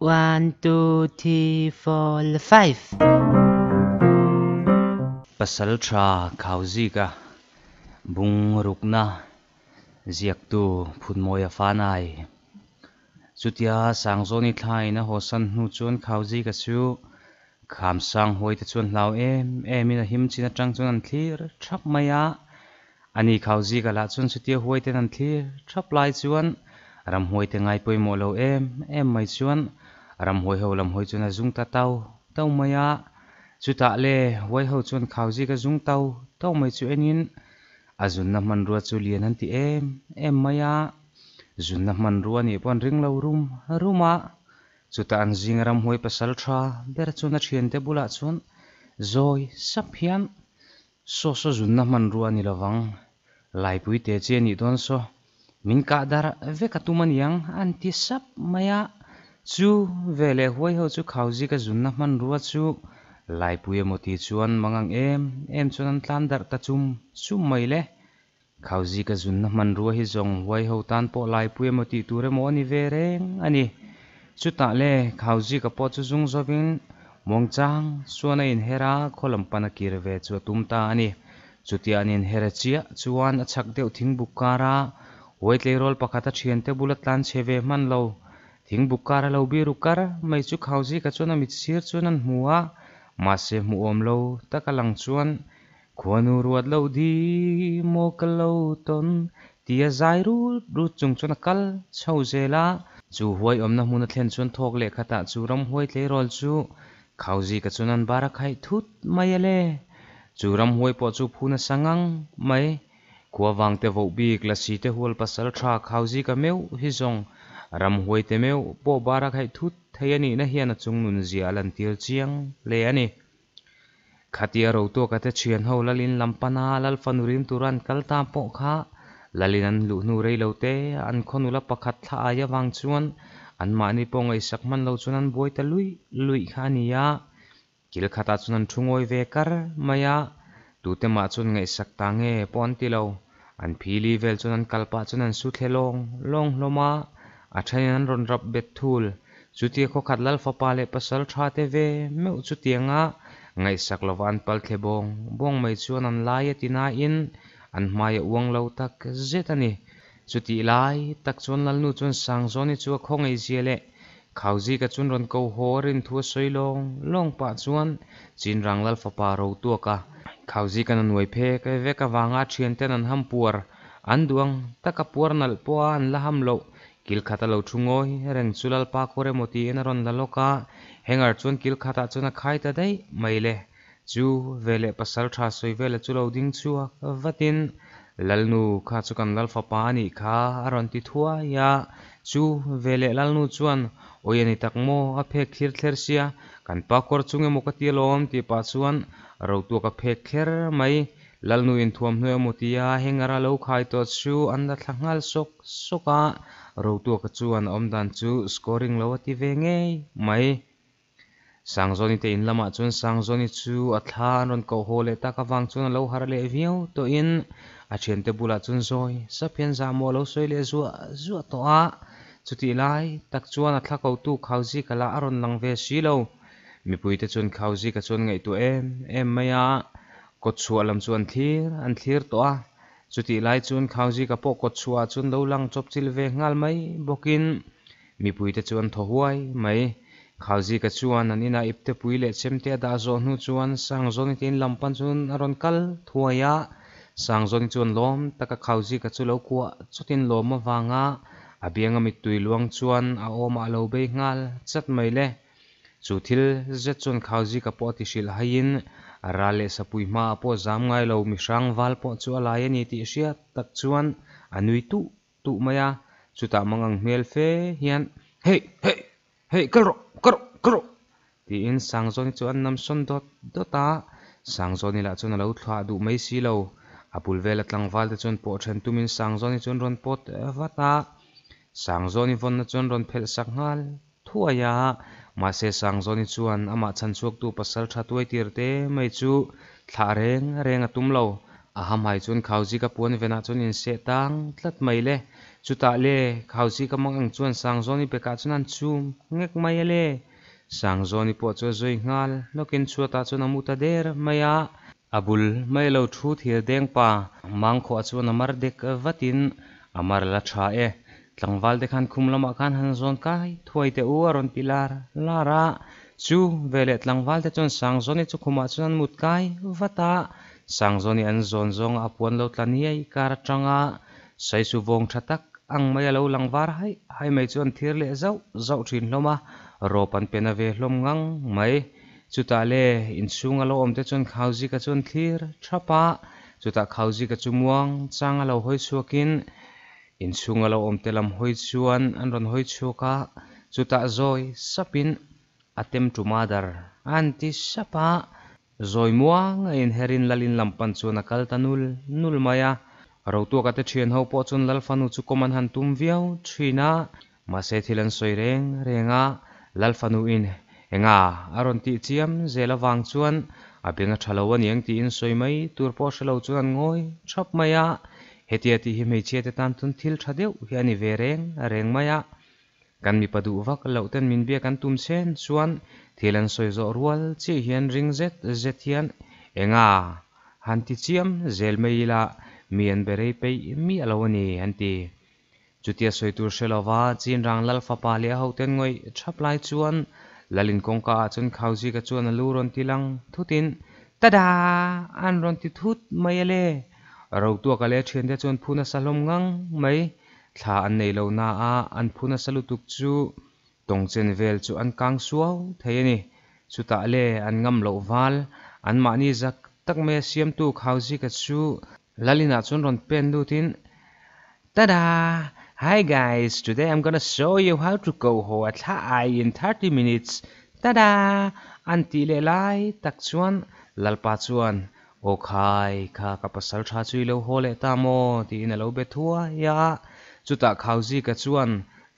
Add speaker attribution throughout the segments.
Speaker 1: One, two, three, four, five. Pasal tra khao gì cả. Bung rục na. Diệt tu phun môi à phan ai. Chutia sang zoni thai na hồ san nu chuan khao gì cả siêu. Khám sang hoi ta chuan lao em. Em ina him china trăng chuan an thi chắp mây á. Ani khao gì cả lạ chuan chutia hoi tên an thi chắp lại chuan. Ram hoi tên ngay poi mô lâu em. Em mây chuan. Em chuan ram hoi ho lam hoi chuna zung ta tau tau maya chu ta le wai ho chun khawji ka zung tau tau mai chu enin azun na man ruwa chu lian han ti em em maya zun na man ruwa ni pon ring lo rum ruma chu ta an jing ram hoi pasal tha ber chu na thian te bula chun zoi sap hian so so zun na man ruwa ni lawang lai pui te che ni don so min ka dar ve ka tuman yang an ti sap maya chú về chu vele huai ho chu khauji ka junna hman ruwa chu lai puya moti mang mangang em em chuan an tlan dar ta chum chum mai le khauji ka junna hman ruwa hi zong huai ho tan po lai puya moti tu re mo anh ve reng ani chu ta le khauji ka po chu zung zovin mongchang suana in hera kholam pana kir ve chu chú ani anh in hera chia chuan achak deuh thing bukara wait le rol pakhata thian te bulat lan cheve man lo thing bukara lo bi rukara mai chu khauji ka chuna mi sir chun an hmuwa ma se mu om lo takalang chuan khuanu ruat lo di mo ka lo ton tia zai ru ru chung chuna kal chho zela chu huai omna hmun a thlen chuan thok le khata chu ram huai tle rol chu khauji ka chunan bara khai thut mai ale chu ram huai po chu phuna sangang mai khuawang te vo bi klasi te hual pasal tha khauji ka meu hi zong ram huai te meu po bara khai thut thei ani na hian a chung nun zia lan tir chiang le ani khatia ro to ka te chian ho lalin lampana lal fanurim turan kalta po kha lalin an lu nu rei lo te an khonula pakhat tha aya wang chuan an ma ni pongai sakman lo chuan an boi ta lui lui khania kil khata chuan an thungoi ve kar maya tu te ma chuan ngai sak ta nge pon ti lo an phili vel chuan an kalpa chuan an su thlelong long hloma athain ron rap bet thul chutia kho khatlal fapale pasal tha te ve meu chutianga ngai saklovan pal thebong bong mai chuan an lai atina in an hmai uang lo tak zetani chuti lai tak chuan lalnu chuan sang zoni chu khongai ziale khauzi ka chun ron ko horin thu soilong long pa chuan chin ranglal fapa ro tu ka khauzi kan an phe ka ve ka wanga thian ten an ham puar an duang taka puar nal po an la ham lo kilkhata lo thungo hi ren chulal pa khore moti en ron la loka hengar chuan kilkhata chuna khaita dei maile chu vele pasal tha soi vele chulo ding chu vatin lalnu kha chukan lalfa pa ni kha aron ti thua ya chu vele lalnu chuan oiani takmo a phek thir thler sia kan pa kor chunge mokati lom ti pa chuan ro tu ka phek thler mai lalnu in thuam hnoi emaw tia heng ara lo khai tawh chu an la thla ngal sawk sawka ro tu ka chu an om dan chu scoring lo ati ve nge mai sangzoni te in lama chuan sangzoni chu a thla an ron ko ho le taka wang chuan lo har le viau to in a thian te bula chun zoi sa pian za mo lo soi le zuwa zuwa to a chuti lai tak chuan a thlako tu khauji kala aron langve silo mipui te chun khauji ka chun ngai tu em em maya กดชัวลำชวนทีอันทีรตัวจุดที่ไล่ชวนข้าวจีกระโปกดชัวชวนเลวลังจบจิลเวงาลไม่บอกินมีปุยแต่ชวนทหวยไม่ข้าวจีกระชวนอันนี้นาอิบเตปุยเละเชมเตดาโซนูชวนสังโซนิตินลำปันชวนอรอนกัลทัวยะสังโซนิชวนล้มตะกะข้าวจีกระชุเลวกัวจุดินล้มมาวางะอาเบียงมิตุยลวงชวนอาโอมาเลวเบงาลจัดไม่เละจุดที่เจ็ดชวนข้าวจีกระโปติชิลหายิน ara le sapui ma pawh zam ngai lo mi hrang val po chu a lai ani tih hriat tak chuan a nui tu tu mai a chutah mangang hmel fe hian hei hei hei karo karo karo in sang chu an nam son dot dota sangzawn ila chun alo thla du mai si lo a bul vel atlang val te chun pawh then tumin sangzawn ni chun ron pot eh, vata sangzawn i von na chun ron phel sak ngal thuaya mà mase sang zawni chuan ama chan chuak tu pasal tha tuai tir te mai chu thla reng reng atum lo a ham hai chuan khauji ka puan vena ah chuan in se tang tlat mai le chuta le khauji ka mang ang chuan sang zawni peka chuan an chum ngek mai le sang zawni po chu zoi ngal lokin chuata chuan amuta der maya abul mai lo thu thir deng pa mang kho chuan amar dek vatin amar la tha e tlangval te khan khum lama khan han zon kai thuai te u aron pilar lara chu vele tlangval te chon sang zoni chu khuma chuan mut kai vata sang zoni an zon zong a puan lo tlani ai kar tanga sai su vong thatak ang mai lo langvar hai hai mai chuan thir le zau zau thin hloma ro pan pena ve hlom ngang mai chuta le inchung alo om te chon khauji ka chon thir thapa chuta khauji ka chumuang chang alo hoi suakin inchhung alo awm te lam hoi chuan an rawn hoi chu kha ta zoi sapin atem tu madar anti sapa zoi muang in herin lalin lampan chuan a kal tanul nul maya ro tu ka te thian ho po chun lal fanu chu koman han tum viau thina ma se thilan soi reng renga lal fanu in enga aron ti chiam zela wang chuan a benga thalo ani ang ti in soi mai tur po shalo chuan ngoi thap maya hetiati hi meichhia te tam tun thil tha deuh hi ani ve reng a reng mai a kan mi padu vak lo ten min bia kan tum sen chuan thilan soi zo rual chi hian ring zet zet hian enga han ti chiam zel meila mi an berei pe mi alo ani han ti chutia soi tur selova chin rang lal fa pa le ho ten ngoi thaplai chuan lalin kongka chun khauji ka chuan alu ron tilang thutin tada an ron ti thut mai ale ro tuak a le thian te chuan phuna salawm ngang mấy thả an nei lâu na a an phuna salutuk chu tongchen vel chú an kang suau thei ani chuta le an ngam lo wal an mani zak tak me siam tu khauji ka chu lalina chun ron pen du tin tada hi guys today i'm gonna show you how to go ho at hai in 30 minutes tada anti le lai tak chuan lalpa chuan โอคายข้ากับภาษาชาชุยเลวโฮเลตามโมตีนเลวเบทัวยาจุดตาข่าวจีกจวน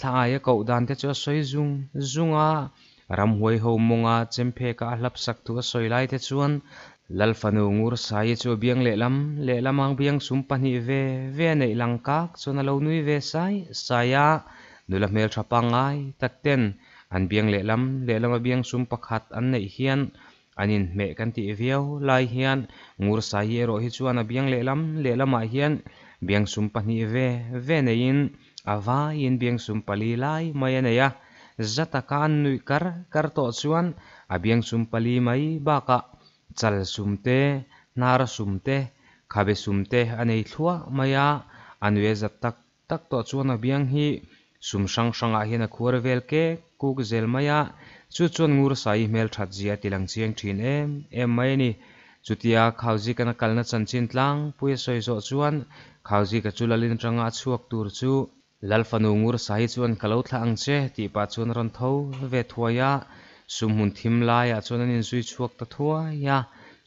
Speaker 1: ทายกอุดานเตจสวยจุงจุงอารำหวยโฮมงอาเจมเพกาหลับสักตัวสวยไลเตจวนลัลฟานูงูร์สายจูเบียงเล่ลำเล่ลำมังเบียงสุมปันิเวเวในลังกักจนเลวนุยเวสายสายะนุลเมลชัปังไงตักเต้นอันเบียงเล่ลำเล่ลำเบียงสุมปักหัดอันในเฮียน anin me kan ti viau lai hian ngur sa hi ro hi chuan a biang lelam lelamah hian biang sum pahni ve ve nein ava in biang sum pali lai mai aneya zata kan nui kar kar to chuan a biang sum pali mai baka chal sum te nar sum te khabe sum te anei thlua maya anwe zat tak tak to chuan a biang hi sum sang sang a ah hian a khuar vel ke kuk zel maya chu chuan ngur sai email that zia tilang chiang thin em em mai ni chutia khauji kana kalna chanchin tlang pui soi zo chuan khauji ka chulalin ranga chuak tur chu lalfanu ngur sai chuan kalo thla ang che ti pa chuan ron tho ve thuaya sum hun thim lai a chuan an in sui chuak ta thua ya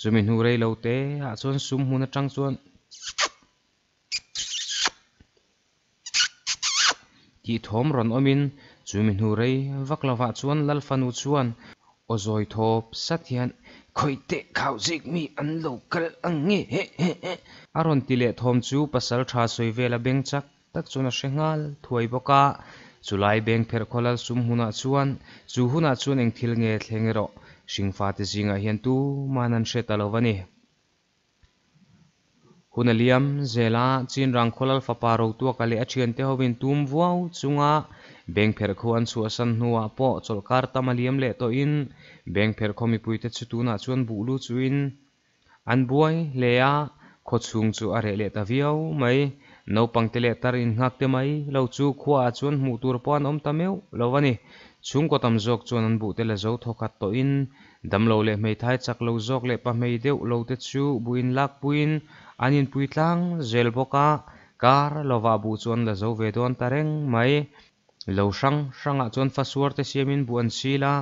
Speaker 1: zumi hnu rei lo te a chuan sum hun atang chuan ti thom ron omin Chú chu min hu rei vak lova chuan lal fanu chuan sát hiện, sathian khoite khau zik mi an lo kal ange he he he aron tile thom chu pasal tha soi vela beng chak tak chuna hrengal thuai boka Lai beng pher kholal sum huna chuan chu huna chuan eng thil nge thlengero singfa te zinga hian tu manan hre talovani hunaliam zela chin rangkholal faparo tu kali achian te hovin tum vuau chunga bank pher khu an su asan nuwa po cholkar tamaliam le to in bank pher khomi puite chutuna chuan bulu chuin an buai leya khochung chu are le ta viau mai no pangte le tar in ngak mai lo chu khua chuan mu tur pon om tameu lo wani chung ko tam jok chuan an bu te la zo thokat to in dam lo le mei thai chak lo jok le pa mei deuh lo te chu buin lak buin an inpui tlâng zel bawka kar lovah buh chu an la zo ve dân ta reng mai lo hrang hrangah chuan fasuarte siamin buh an sîl a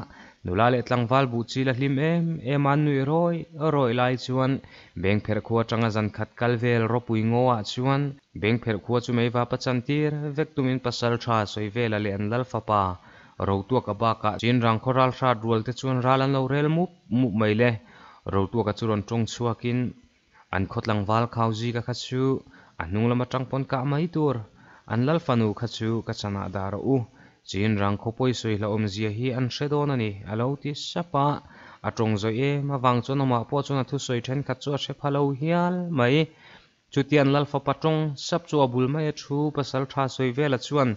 Speaker 1: nula leh tlangvâl buh chil a hlim em emaan nui rai arai lai chuan bengpherh khua ṭanga zankhat kal vêl rawpui ngawah chuan bengpherh khua chu meiva pachantîr vektumin pasal ṭhasawi vela leh an lal fapa rotuaka bâkah cin rang khawralhrât rualte chuan râl an lorêl mup mup mai le rotuaka churan ṭung chuakin an khotlang wal khawji ka khachu anung lama pon ka mai tur an lal fanu khachu ka chana dar u chin rang khopoi soi la om zia hi an shedon ani alo ti sapa atong zo e ma wang chona ah ma po chona thu soi then kha chu se phalo hial mai chutian lal fa patong sap chu bul mai thu pasal tha soi vela chuan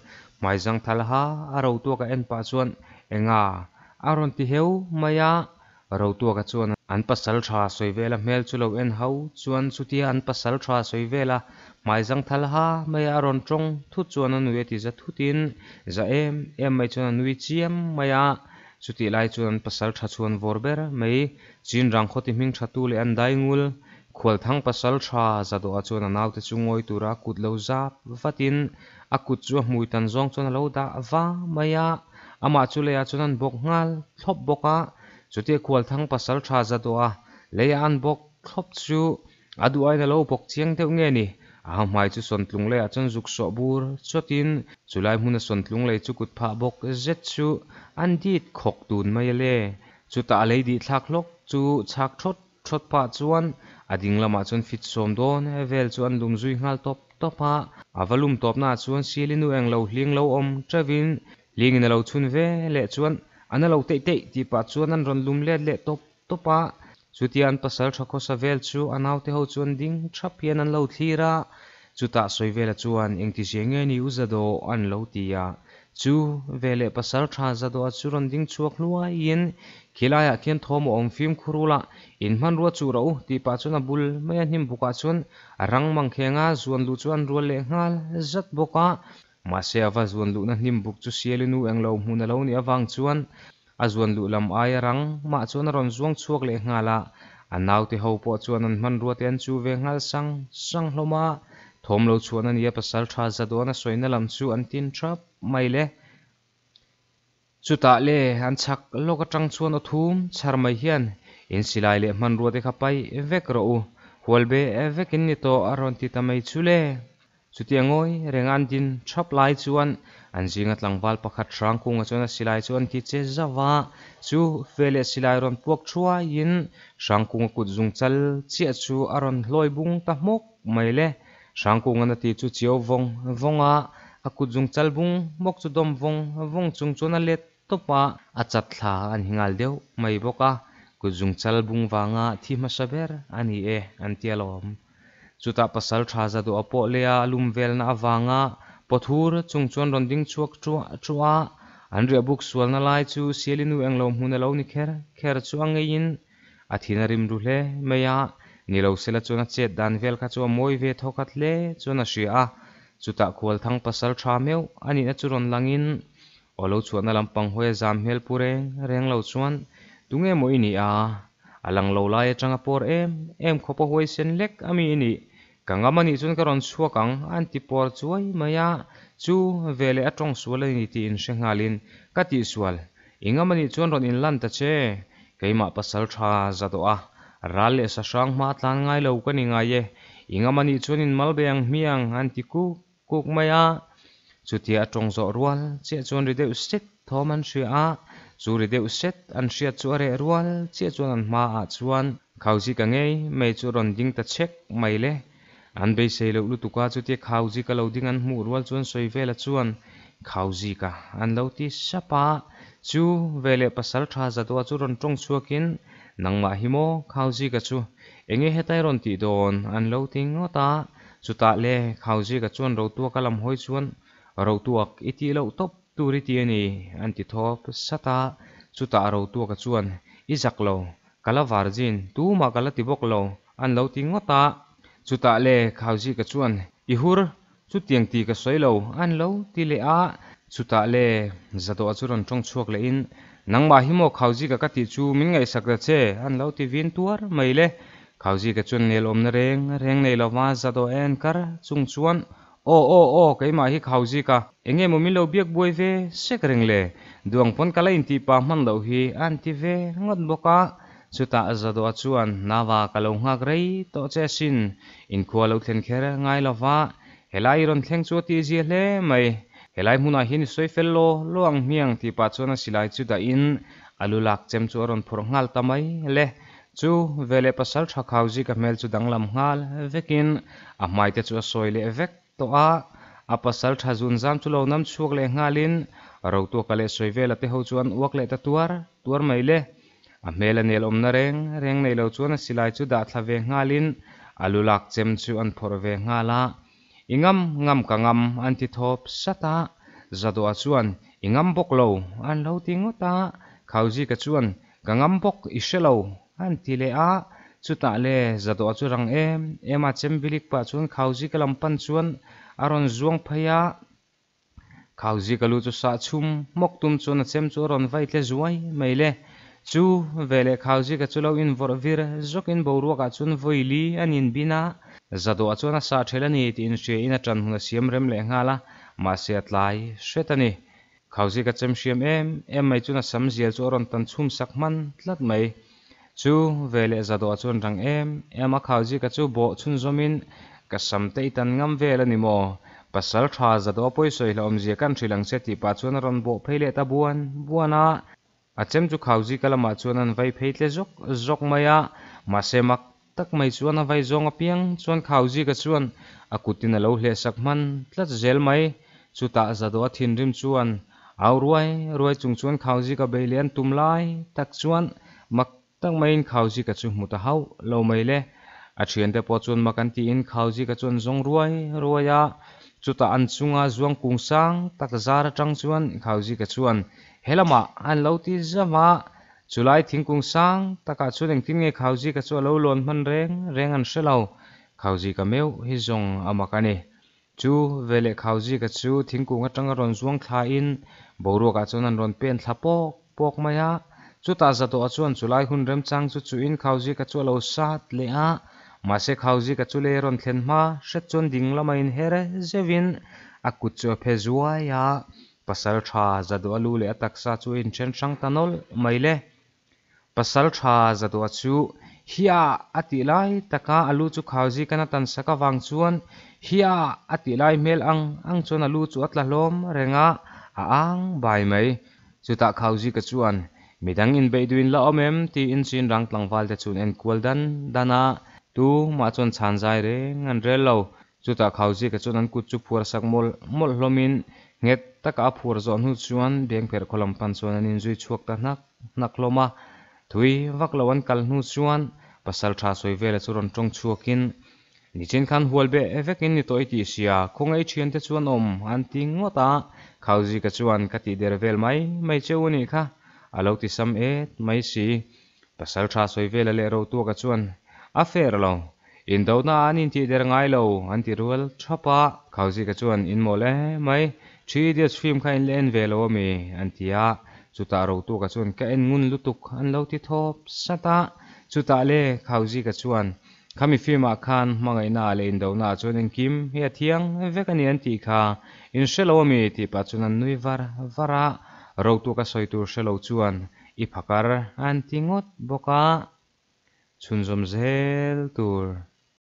Speaker 1: mai jang thal ha aro to ka en pa chuan enga aron ti heu maya ro tuak a chuan an pasal tha soi vela hmel chu lo en ho chuan chutia an pasal tha soi vela mai zang thal ha mai a ron tong thu chuan an nuya ti za thutin za dạ em em mai chuan an nui chiam mai a chuti lai chuan pasal tha chuan vorber mai chin rang khoti ming tha tu le an dai ngul khual thang pasal tha za do a chuan an autte chu ngoi tura kut lo zap vatin a kut chu hmui tan zong chuan lo da va mai a ama chu le a chuan an bok ngal thop boka สุดที่ควรทั้งภาษาชาติตัวเลยอันบอกครบชูอดูไอ้เลาบอกเชียงเท่าเงี้ยนี่อาหมายจูส่งตรงเลยจนจุกสอบูรสุดทิน สุลัยมุนส่งตรงเลยจุกุดพะบอกเจ็ดชูอันดีดขกดูนไม่เล่สุดตาเลยดีทักลกจูทักชดชดปะจวนอดิงละมาจนฟิตสมดนเวลจวนลุมจุยงาลตบตบะอาวลุมตบหน้าจวนเชีลินูเองเราเลี้ยงเราอมเจวินเลี้ยงในเราชุนเวเลจวน an a lo tei tei ti pa chuan an ron lum le le top topa ah. chutian pasal thako savel chu anau te ho chuan ding thapian an lo thlira ah. chuta soivela chuan engti siange ni uzado an lo tia ah. chu vele pasar tha zado achuron ding chuak luwa in khilaya khian thom om phim khurula in man ruwa chu ro ti pa chuna bul mai hnim buka chun rang mang khenga zuan lu chuan rual le ngal zat boka mahseava zuan luhna hnim buk chu sialinu englo hmun alo ni avang chuan a à zuan luh lam ai arang à mah chuan a rawn zuang chuak leh à hnala an nau te ho pawh chuan an hman rua te an chu ve ngal sang sang hlawma thawm lo chuan a nia pasal tha za dawn a soina lam chu an tin thap mai le chuta le an chak lok atang chuan a thum chhar mai hian in silai le hman rua te khapai vek ro u hualbe vek in ni to a rawn ti tamai chu le chutiangoi rengan din thap lai chuan an zinga tlangwal pakhat thrangkung a chuan a silai chuan ki che zawa chu fele silai ron puak thua in thrangkung kut zung chal chi chu aron hloi bung ta mok mai le thrangkung an ti chu chiao vong vonga a kut zung chal bung mok chu dom vong vong chung chuan a let topa a chat thla an hingal deuh mai boka kut zung chal bung wanga thi ma saber ani e an tialom chuta pasal tha za du apo leya lum velna awanga pothur chungchon ronding chuak chua chua anria buk sualna lai chu sialinu englo hmun alo ni kher kher chuang angein athina rim ru hle meya nilo sela chuna chet dan vel kha chu moi ve thokat le chuna shia chuta khwal thang pasal tha meu ani na churon langin olo chuan lampang hoi zam hel pure reng lo chuan tunge mo ini a alang lo lai atanga por em em khopa hoi sen lek ami ini kang amani chun karon chua kang an ti por chuai maya chu vele atong sual ni ti in shengalin kati sual ingamani chun ron in lan ta che keima pasal tha zato a rale sa sang ma tlan ngai lo ka ni ngai ye ingamani chun in malbeng miang an ti ku kuk maya chuti atong zo rual che chun ri de set thoman shi a chu ri de set an shia chu are rual che chun an ma a chuan khauji ka ngei mei chu ron ding ta chek mai le an be sei lo lu tuka chu te khauji ka lo ding an hmu rual chuan soi vela chuan khauji ka an lo ti sapa chu vele pasal tha zatwa chu ron tong chuakin nangma hi mo khauji ka chu enge hetai ron ti don an lo ting ota ta le khauji ka chuan ro tu kalam hoi chuan ro tuak iti lo top turi ti ani an ti thop sata ta ro tu ka chuan izak lo kala varjin tu ma kala tibok lo an lo ting ota chu ta le khao ji ka chuan i hur chu tiang ti ka soi lo an lâu ti le a chu ta le zato a churon tong chuak le in nang ma hi mo khao ji ka ka ti mình min sạc ra chê, an lâu ti vin tuar mai le khao ji ka chuan nel om na reng reng nei lo ma zato en kar chung chuan o o o cái mà hi khâu gì cả anh em mình lâu biết bôi về sẽ kering lệ đường pon kala in ti pa man lâu hi an ti về ngót bốc cả chuta zado achuan nawa kalo ngak rei to che sin in khua lo thlen khera ngai lova helai ron thleng chu ti ji hle mai helai hmuna ah hin soi lo, loang miang ti pa chona silai chu da in alulak chem chu ron phur ngal tamai le chu vele pasal thakhaw ji ka mel chu danglam ngal vekin a maite chu soi le vek to a a pasal thazun jam chu lo nam chuak le ngalin ro to kale soi vela te ho chuan uak le ta tuar tuar mai le a hmel a nel awmna reng reng nei lo chuan a silai chu dah thla ve nghal alu lak chem chu an phor ve nga la ingam ngam ka ngam an ti thop sata zado a chuan ingam bok lo an lo ti ngota khauji ka chuan ka ngam bok i shelo an ti le a chu ta le zado a chu rang em em a chem bilik pa chuan khauji ka lampan chuan aron zuang phaya khauji ka lu chu sa chum mok tum chuan a chem chu ron vai tle zuai mai le chu về vele khauji ka chulo in vorvir zok in boruwa ka chun voili an in bina zado achuna sa thela ni tin she in atan huna siam rem le ngala ma se atlai shetani khauji ka chem siam em em mai chuna samjia chu ron tan chhum sak man tlat mai chu về vele zado achun rang em em a khauji ka chu bo chun zomin ka samtei tan ngam vel animo pasal tha zado poi soihla omzia kan thilang se ti pa chuna ron bo pheile ta buan buana achem chu khauji kalama chuan an vai phei tle zok zok mai a masemak tak mai chuan a vai zawng a piang chuan khauji ka chuan a kutin a lo hle sak hman tlat zel mai chu ta zado a thin rim chuan au ruai ruai chung chuan khauji ka bei lian tum lai tak chuan mak tak mai in khauji ka chu hmuta hau lo mai le a thian te pawh chuan mak an ti in khauji ka chuan zawng ruai ruai a chu ta an chunga zuang kung sang tak zar atang chuan khauji ka chuan helama an lo ti zama chulai thingkung sang taka chu leng tin nge khauji ka chu lo lon man reng reng an shelo khauji ka meu hi zong amakani chu vele khauji ka chu thingkung atanga ron zuang tha in boru ka chon an ron pen thlapo pok maya chu ta zato achuan chulai hun rem chang chu chu in khauji ka chu lo sat le a mase khauji ka chu le ron thlen ma shet chon ding lama in here zevin akut chu phe zuaya pasal tha zadu alu le atak sa chu in chen sang tanol mai le pasal tha zadu chu hiya ati lai taka alu chu khawji kana tan saka wang chuan hia ati lai mel ang ang chon alu chu atla hlom renga a ang bai mai chu ta khawji ka chuan midang in beiduin la omem ti in chin rang tlangwal te chun en kual dana tu ma chon chan jai re ngan rel lo chu ta khawji ka chun an kut chu phur sak mol mol hlomin nget taka phur zon hu chuan beng per kholam pan chuan an injui chuak ta nắc hnak loma thui vak lo an kal hnu chuan về là soi vela chu ron tong chuakin nichin khan hual be evekin ni toi ti sia khongai thian te chuan om an ti ngota khauji ka chuan ka ti der vel mai mai cheu ni kha alo ti sam e mai si pasal tha soi vela le ro tu ka chuan a fer lo in do na an in ti der ngai lo an ti rual thapa khauji ka chuan in mo le mai 3 idiots film kha in le en ve lo mi an tia chuta ro tu ka chun ka en ngun lutuk an lo ti thop sata chuta le khauji ka chuan khami film ah a khan mangai na le in do na chuan in kim he thiang vek ani an ti kha in shelo mi ti pa chuan an nui var vara ro tu ka soi tur shelo chuan i phakar an tingot boka chunzom zel tur